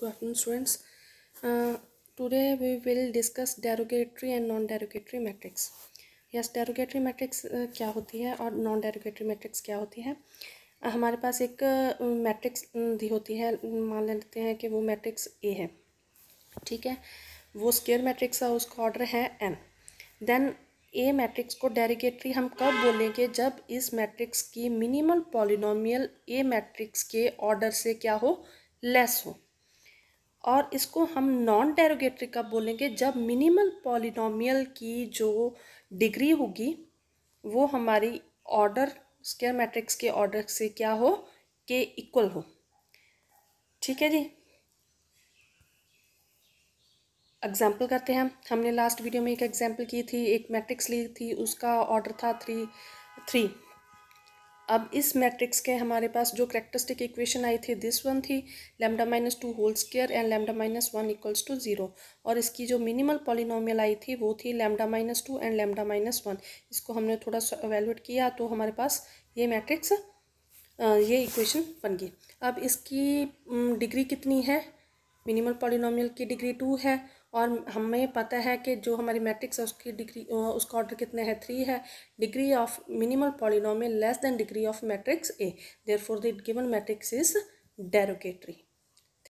good afternoon students today we will discuss discuss and non non derogatory yes derogatory matrix क्या होती है और non derogatory matrix क्या होती है uh, हमारे पास एक मैट्रिक्स uh, uh, दी होती है मान लेते हैं कि वो मैट्रिक्स ए है ठीक है वो स्केयर मैट्रिक्स है उसका ऑर्डर है एन देन ए मैट्रिक्स को डेरीगेटरी हम कब बोलेंगे जब इस मैट्रिक्स की मिनिमम पॉलिनोमियल ए मैट्रिक्स के ऑर्डर से क्या हो लेस हो और इसको हम नॉन डेरोगेटरी कब बोलेंगे जब मिनिमल पॉलिनोमियल की जो डिग्री होगी वो हमारी ऑर्डर स्केयर मैट्रिक्स के ऑर्डर से क्या हो के इक्वल हो ठीक है जी एग्जाम्पल करते हैं हमने लास्ट वीडियो में एक एग्जाम्पल की थी एक मैट्रिक्स ली थी उसका ऑर्डर था थ्री थ्री अब इस मैट्रिक्स के हमारे पास जो करेक्टरिस्टिक इक्वेशन आई थी दिस वन थी lambda minus two whole square and lambda minus one equals to zero और इसकी जो मिनिमल पॉलिनोमियल आई थी वो थी lambda minus two and lambda minus one इसको हमने थोड़ा सा एवेलुएट किया तो हमारे पास ये मैट्रिक्स ये इक्वेशन बन गई अब इसकी डिग्री कितनी है मिनिमल पॉलिनोमियल की डिग्री टू है और हमें पता है कि जो हमारी मैट्रिक्स है उसकी डिग्री उसका ऑर्डर कितने है थ्री है degree of minimal polynomial less than degree of matrix A therefore the given matrix is derogatory